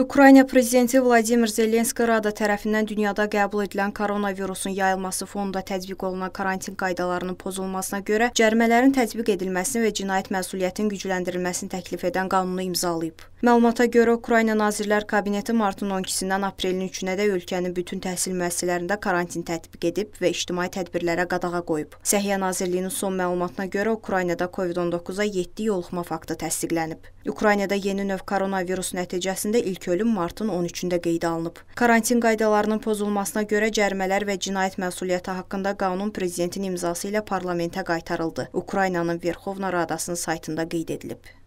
Ukrayna prezidenti Vladimir Zelenski Rada tərəfindən dünyada qəbul edilən koronavirusun yayılması fonunda tətbiq olunan karantin qaydalarının pozulmasına görə cərimələrin tətbiq edilməsini və cinayət məsuliyyətinin gücləndirilməsini təklif edən qanunu imzalayıb. Məlumata görə Ukrayna Nazirlər Kabineti martın 12-dən aprelin 3-nədək ölkənin bütün təhsil müəssisələrində karantin tətbiq edib və ictimai tədbirlərə qadağa qoyub. Səhiyyə Nazirliyinin son məlumatına görə Ukraynada COVID-19-a 7 yoluxma faktı təsdiqlənib. Ukraynada yeni növ koronavirus nəticəsində ilk ölüm martın 13-də qeydə alınıb. Karantin qaydalarının pozulmasına görə cərimələr və cinayət məsuliyyəti haqqında qanun prezidentin imzası ilə parlamentə qaytarıldı. Ukraynanın Verxovna Radasının saytında qeyd edilib.